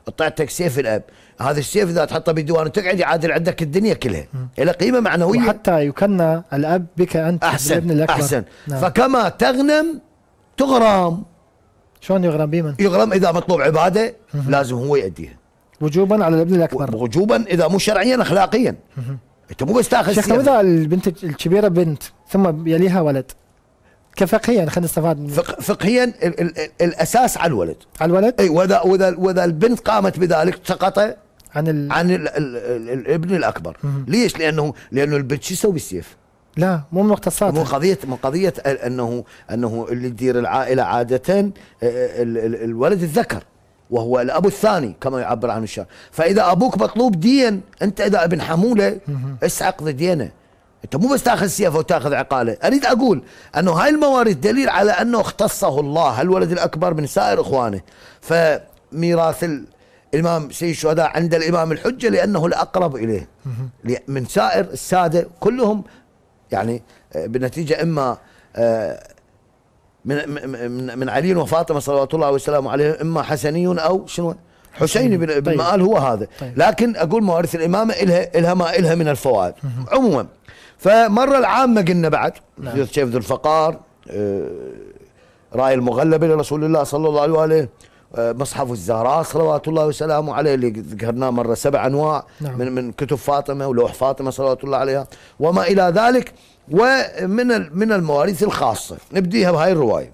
B: اعطيتك سيف الاب هذا السيف اذا تحطه بالديوان وتقعد يعادل عندك الدنيا كلها له قيمه معنويه وحتى يكنى الاب بك انت احسن الابن الاكبر احسن نعم. فكما تغنم تغرم شلون يغرم بمن؟ يغرم اذا مطلوب عباده لازم هو يؤديها وجوبا على الابن الاكبر وجوبا اذا مو شرعيا اخلاقيا انت مو بس تاخذ شيخنا اذا
A: البنت الكبيره بنت
B: ثم يليها ولد كفقهيا خلينا نستفاد من فق فقهيا ال ال ال الاساس على الولد على الولد اي واذا واذا واذا البنت قامت بذلك سقط عن ال عن ال ال ال الابن الاكبر ليش؟ لانه لانه البنت شو يسوي بالسيف؟ لا مو من مختصاته مو قضيه من قضيه انه انه اللي يدير العائله عاده الولد الذكر وهو الأب الثاني كما يعبر عنه الشعر فإذا أبوك مطلوب دين أنت إذا ابن حمولة اسحق دينه أنت مو بس تاخذ سيفه وتاخذ عقاله أريد أقول أنه هاي الموارد دليل على أنه اختصه الله الولد الأكبر من سائر إخوانه فميراث الإمام سيد الشهداء عند الإمام الحجة لأنه الأقرب إليه من سائر السادة كلهم يعني آه، بالنتيجة إما آه، من من, من علي وفاطمه صلوات الله وسلامه عليه اما حسني او شنو حسيني طيب. المآل هو هذا طيب. لكن اقول موارث الامامه الها الها ما الها من الفوائد عموما فمره العامه قلنا بعد نعم. شايف ذو الفقار آه، راي المغلبه لرسول الله صلى الله عليه واله آه، مصحف الزهراء صلوات الله وسلامه عليه اللي ذكرناه مره سبع انواع نعم. من من كتب فاطمه ولوح فاطمه صلوات الله عليها وما الى ذلك ومن من المواريث الخاصة نبديها بهاي الرواية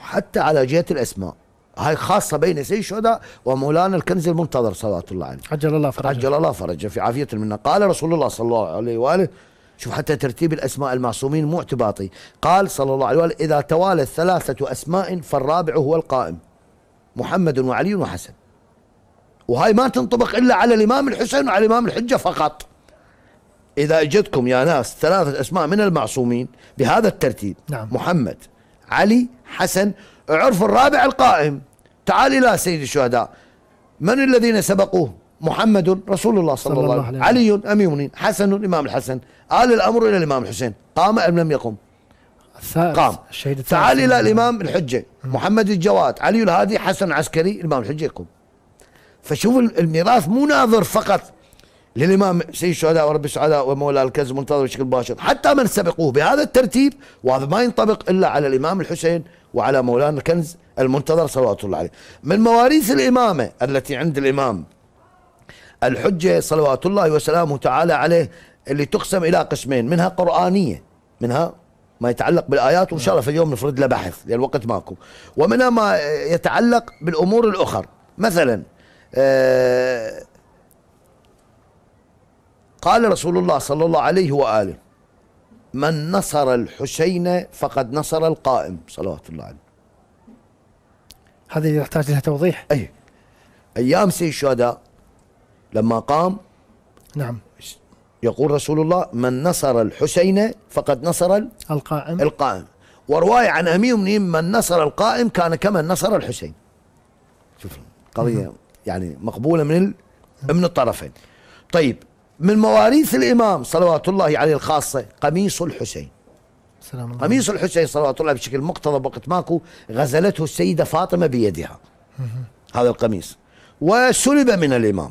B: حتى على جهة الأسماء هاي خاصة بين سيد الشهداء ومولانا الكنز المنتظر صلوات الله عليه عجل الله فرجه عجل الله فرجه في عافية المنة قال رسول الله صلى الله عليه وآله شوف حتى ترتيب الأسماء المعصومين مو اعتباطي قال صلى الله عليه وآله إذا توالى الثلاثة أسماء فالرابع هو القائم محمد وعلي وحسن وهاي ما تنطبق إلا على الإمام الحسين وعلى الإمام الحجة فقط إذا أجدكم يا ناس ثلاثة أسماء من المعصومين بهذا الترتيب نعم. محمد علي حسن عرف الرابع القائم تعال إلى سيد الشهداء من الذين سبقوه محمد رسول الله صلى, صلى الله, الله عليه وسلم علي أمير المؤمنين حسن الإمام الحسن آل الأمر إلى الإمام الحسين قام أم لم يقم قام الشهيد تعال إلى الإمام الحجة محمد الجواد علي الهادي حسن عسكري الإمام الحجة يقوم فشوف الميراث مو ناظر فقط للإمام سيد الشهداء ورب السعداء ومولى الكنز منتظر بشكل مباشر حتى من سبقوه بهذا الترتيب وهذا ما ينطبق إلا على الإمام الحسين وعلى مولانا الكنز المنتظر صلوات الله عليه من مواريث الإمامة التي عند الإمام الحجة صلوات الله وسلامه تعالى عليه اللي تقسم إلى قسمين منها قرآنية منها ما يتعلق بالآيات وإن شاء الله في اليوم نفرد له بحث لأن الوقت ماكو ومنها ما يتعلق بالأمور الأخر مثلا آه قال رسول الله صلى الله عليه وآله من نصر الحسين فقد نصر القائم صلوات الله عليه
A: هذه يحتاج لها توضيح أي
B: أيام سيد الشهداء لما قام نعم يقول رسول الله من نصر الحسين فقد نصر القائم القائم ورواية عن أمير المؤمنين من نصر القائم كان كمن نصر الحسين شوف قضية يعني مقبولة من من الطرفين طيب من مواريث الإمام صلوات الله عليه الخاصة قميص الحسين سلام الله قميص الحسين صلوات الله بشكل مقتضب وقت ماكو غزلته السيدة فاطمة بيدها هذا القميص وسلب من الإمام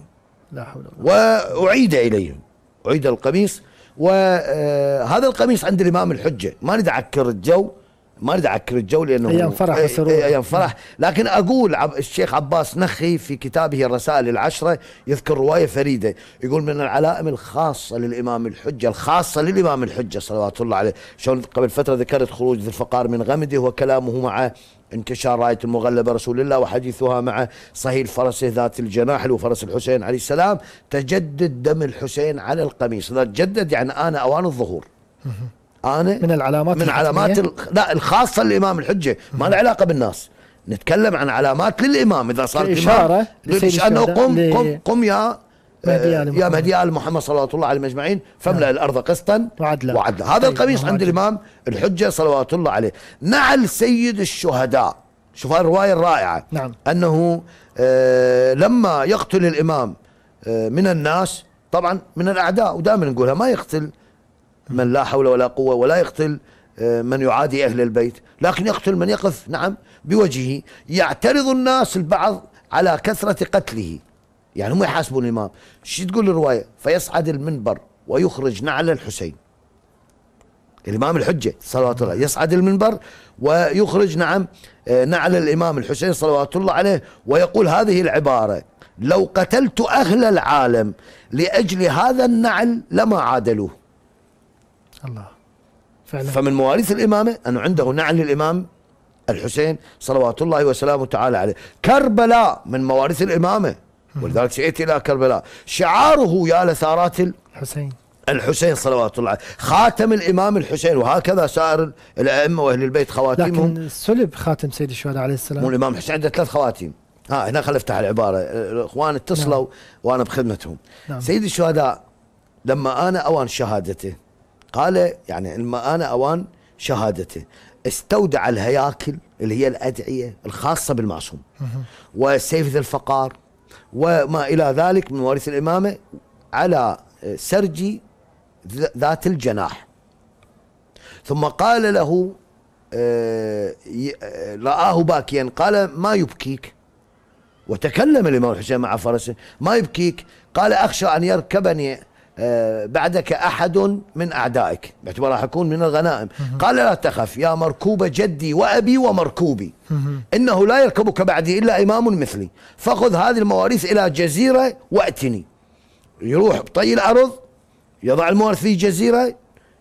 B: لا حول ولا قوه وأعيد إليهم أعيد القميص وهذا آه، القميص عند الإمام الحجة ما نريد الجو ما اريد اعكر الجو لانه ايام فرح وسرور إيه، إيه، ايام فرح لكن اقول الشيخ عباس نخي في كتابه الرسائل العشره يذكر روايه فريده يقول من العلائم الخاصه للامام الحجه الخاصه للامام الحجه صلوات الله عليه شلون قبل فتره ذكرت خروج ذي الفقار من غمده وكلامه مع انتشار راية المغلبة رسول الله وحديثها مع صهيل فرسه ذات الجناح وفرس الحسين عليه السلام تجدد دم الحسين على القميص إذا تجدد يعني أنا أوان الظهور انا من العلامات من علامات ال... لا الخاصه للامام الحجه ما لها علاقه بالناس نتكلم عن علامات للامام اذا صار اشاره انه قم قم قم يا مهدي آه، يا مهدي ال محمد صلوات الله عليه اجمعين فاملا نعم. الارض قسطا وعدلا وعدلا هذا طيب، القميص نعم، عند الامام الحجه صلوات الله عليه نعل سيد الشهداء شوف هاي الروايه الرائعه نعم انه آه لما يقتل الامام آه من الناس طبعا من الاعداء ودائما نقولها ما يقتل من لا حول ولا قوة ولا يقتل آه، من يعادي أهل البيت لكن يقتل من يقف نعم بوجهه يعترض الناس البعض على كثرة قتله يعني هم يحاسبون الإمام شو تقول الرواية فيصعد المنبر ويخرج نعل الحسين الإمام الحجة صلوات الله يصعد المنبر ويخرج نعم آه، نعل الإمام الحسين صلوات الله عليه ويقول هذه العبارة لو قتلت أهل العالم لأجل هذا النعل لما عادلوه الله فعلا فمن مواريث الإمامة أنه عنده نعل الإمام الحسين صلوات الله وسلامه تعالى عليه كربلاء من مواريث الإمامة ولذلك جئت إلى كربلاء شعاره يا لثارات الحسين الحسين صلوات الله خاتم الإمام الحسين وهكذا سائر الأئمة وأهل البيت خواتيمهم
A: لكن سلب خاتم سيد الشهداء عليه السلام والإمام
B: الحسين عنده ثلاث خواتيم ها هنا خل افتح العبارة الإخوان اتصلوا نعم. وأنا بخدمتهم نعم. سيد الشهداء لما أنا أوان شهادته قال يعني أنا أوان شهادته استودع الهياكل اللي هي الأدعية الخاصة بالمعصوم وسيف ذي الفقار وما إلى ذلك من وارث الإمامة على سرج ذات الجناح ثم قال له آه، رآه باكيا قال ما يبكيك وتكلم الإمام الحسين مع فرسه ما يبكيك قال أخشى أن يركبني آه، بعدك أحد من أعدائك باعتبار راح أكون من الغنائم قال لا تخف يا مركوب جدي وأبي ومركوبي إنه لا يركبك بعدي إلا إمام مثلي فخذ هذه المواريث إلى جزيرة وأتني يروح بطي الأرض يضع الموارث في جزيرة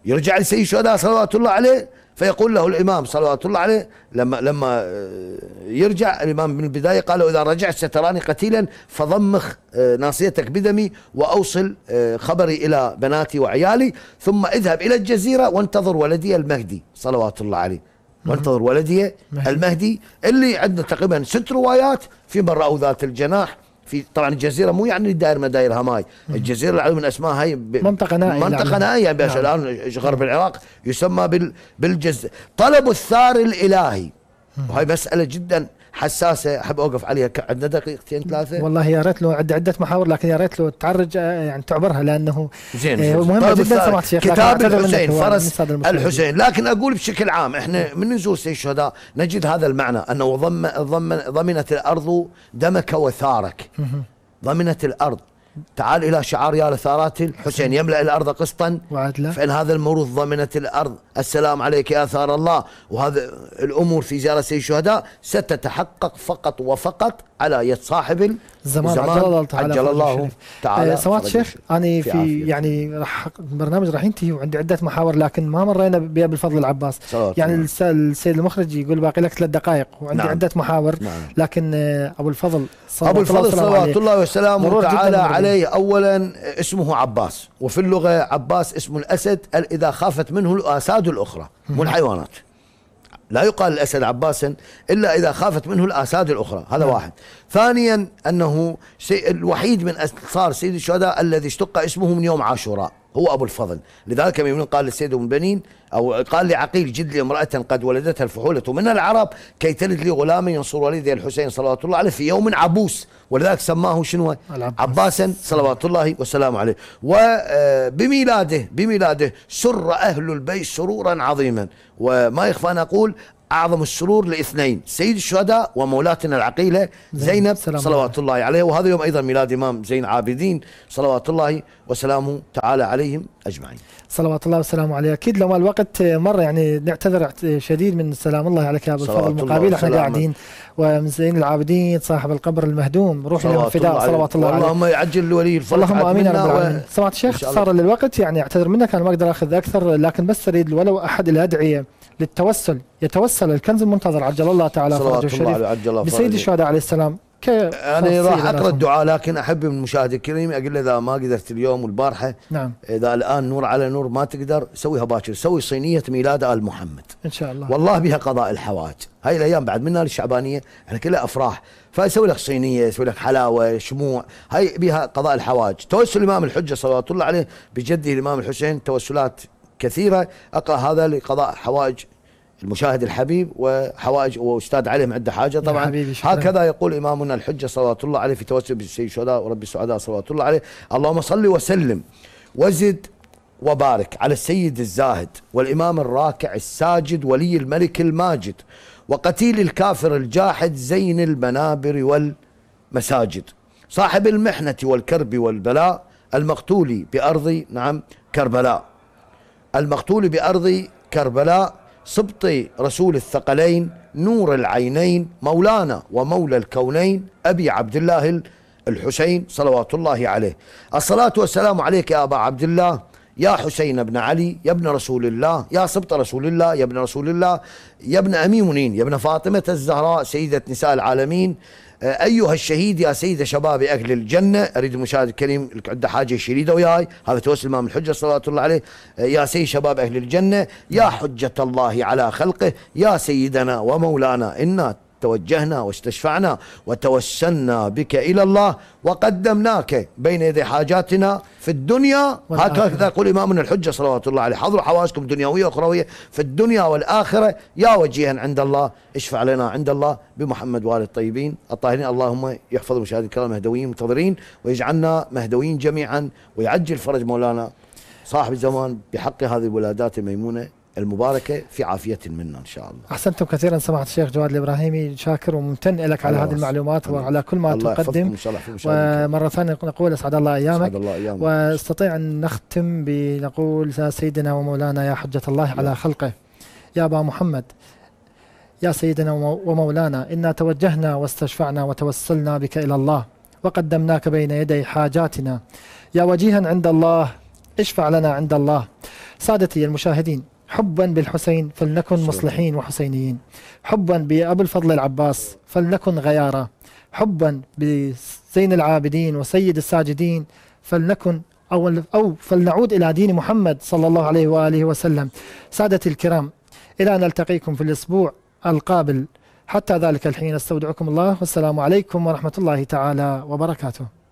B: يرجع لسيد الشهداء صلوات الله عليه فيقول له الإمام صلوات الله عليه لما لما آه، يرجع الإمام من البداية قال إذا رجعت ستراني قتيلا فضمخ آه، ناصيتك بدمي وأوصل آه، خبري إلى بناتي وعيالي ثم اذهب إلى الجزيرة وانتظر ولدي المهدي صلوات الله عليه وانتظر ولدي المهدي اللي عندنا تقريبا ست روايات في من رأوا ذات الجناح في طبعا الجزيره مو يعني دائر ما دايرها ماي الجزيره العلو من اسمها هاي ب... منطقه نائيه يعني. منطقه نائيه يا يعني باشا نعم. الان غرب العراق يسمى بال... بالجز طلب الثار الالهي وهي مساله جدا حساسه احب اوقف عليها عندنا دقيقتين ثلاثه
A: والله يا ريت له عده عده محاور لكن يا ريت له تعرج آه، يعني تعبرها لانه
B: زين آه مهمه طيب جدا سمعت شيخ كتاب الحسين فرس الحسين لكن اقول بشكل عام احنا من نزور سيد الشهداء نجد هذا المعنى انه ضمنت الارض دمك وثارك ضمنت الارض تعال إلى شعار يا لثارات الحسين يملأ الأرض قسطا وعدلا فإن هذا الموروث ضمنة الأرض السلام عليك يا ثار الله وهذا الأمور في زيارة سيد الشهداء ستتحقق فقط وفقط على يد صاحب الزمان عجل تعالى عجل الله تعالى آه، سمعت شيخ انا في, في
A: يعني راح البرنامج راح ينتهي وعندي عده محاور لكن ما مرينا بها بالفضل العباس يعني نعم. السيد المخرج يقول باقي لك ثلاث دقائق وعندي نعم. عده محاور نعم. لكن ابو آه، الفضل ابو الفضل صلوات الله وسلامه تعالى عليه
B: اولا اسمه عباس وفي اللغه عباس اسم الاسد اذا خافت منه الاساد الاخرى مو الحيوانات لا يقال الأسد عباسا إلا إذا خافت منه الآساد الأخرى هذا نعم. واحد ثانيا أنه الوحيد من أنصار سيد الشهداء الذي اشتق اسمه من يوم عاشوراء هو أبو الفضل لذلك من قال للسيد بن بنين أو قال لي عقيل جد لي امرأة قد ولدتها الفحولة من العرب كي تلد لي غلاما ينصر والدي الحسين صلوات الله عليه في يوم عبوس ولذلك سماه شنو عباسا صلوات الله وسلامه عليه وبميلاده آه، بميلاده سر أهل البيت سرورا عظيما وما يخفى أن أقول أعظم السرور لاثنين سيد الشهداء ومولاتنا العقيلة نعم، زينب صلوات الله عليها وهذا يوم أيضا ميلاد إمام زين عابدين صلوات الله وسلامه تعالى عليهم أجمعين
A: صلوات الله وسلامه عليه اكيد لو الوقت مر يعني نعتذر شديد من سلام الله عليك يا ابو الفضل المقابل احنا قاعدين ومن زين العابدين صاحب القبر المهدوم روح روحنا فداء صلوات الله عليه اللهم يعجل
B: ولي الفضل اللهم امين يا رب العالمين سمعت الشيخ صار
A: للوقت يعني اعتذر منك انا ما اقدر اخذ اكثر لكن بس اريد ولو احد الادعيه للتوسل يتوسل الكنز المنتظر عجل الله تعالى فرجه الشريف بسيد الشهداء عليه السلام انا راح اقرا الدعاء لكن احب
B: من المشاهد الكريم اقول له اذا ما قدرت اليوم والبارحه نعم اذا الان نور على نور ما تقدر سويها باكر سوي صينيه ميلاد ال محمد ان شاء الله والله بها قضاء الحوائج هاي الايام بعد منها الشعبانيه احنا كلها افراح فسوي لك صينيه اسوي لك حلاوه شموع هاي بها قضاء الحوائج توسل الامام الحجه صلوات الله عليه بجده الامام الحسين توسلات كثيره اقرا هذا لقضاء حوائج المشاهد الحبيب وحوائج واستاذ عليهم عنده حاجه طبعا هكذا يقول امامنا الحجه صلوات الله عليه في توسل بالسيد الشهداء ورب السعداء صلوات الله عليه اللهم صل وسلم وزد وبارك على السيد الزاهد والامام الراكع الساجد ولي الملك الماجد وقتيل الكافر الجاحد زين المنابر والمساجد صاحب المحنه والكرب والبلاء المقتول بارض نعم كربلاء المقتول بارض كربلاء سبطي رسول الثقلين نور العينين مولانا ومولى الكونين أبي عبد الله الحسين صلوات الله عليه الصلاة والسلام عليك يا أبا عبد الله يا حسين بن علي يا ابن رسول الله يا سبط رسول الله يا ابن رسول الله يا ابن أمي منين يا ابن فاطمة الزهراء سيدة نساء العالمين ايها الشهيد يا سيد شباب اهل الجنه اريد المشاهد الكريم عنده حاجه شريده وياي هذا توسل امام الحجه صلى الله عليه يا سيد شباب اهل الجنه يا حجه الله على خلقه يا سيدنا ومولانا انا توجهنا واستشفعنا وتوسلنا بك إلى الله وقدمناك بين يدي حاجاتنا في الدنيا هكذا يقول إمامنا الحجة صلوات الله عليه حضروا حواسكم دنيوية وأخروية في الدنيا والآخرة يا وجيها عند الله اشفع لنا عند الله بمحمد وآل الطيبين الطاهرين اللهم يحفظ مشاهد الكرام مهدويين منتظرين ويجعلنا مهدويين جميعا ويعجل فرج مولانا صاحب الزمان بحق هذه الولادات الميمونة المباركة في عافية منا إن شاء الله
A: أحسنتم كثيرا سماحة الشيخ جواد الإبراهيمي شاكر وممتن لك على هذه المعلومات الله وعلى كل ما الله تقدم إن شاء الله ومرة ثانية نقول أسعد الله أيامك أسعد الله أيامك واستطيع أن نختم بنقول سيدنا ومولانا يا حجة الله على نعم. خلقه يا أبا محمد يا سيدنا ومولانا إنا توجهنا واستشفعنا وتوسلنا بك إلى الله وقدمناك بين يدي حاجاتنا يا وجيها عند الله اشفع لنا عند الله سادتي المشاهدين حبا بالحسين فلنكن مصلحين وحسينيين حبا بأبو الفضل العباس فلنكن غيارة حبا بزين العابدين وسيد الساجدين فلنكن أو, أو فلنعود إلى دين محمد صلى الله عليه وآله وسلم سادة الكرام إلى أن نلتقيكم في الأسبوع القابل حتى ذلك الحين استودعكم الله والسلام عليكم ورحمة الله تعالى وبركاته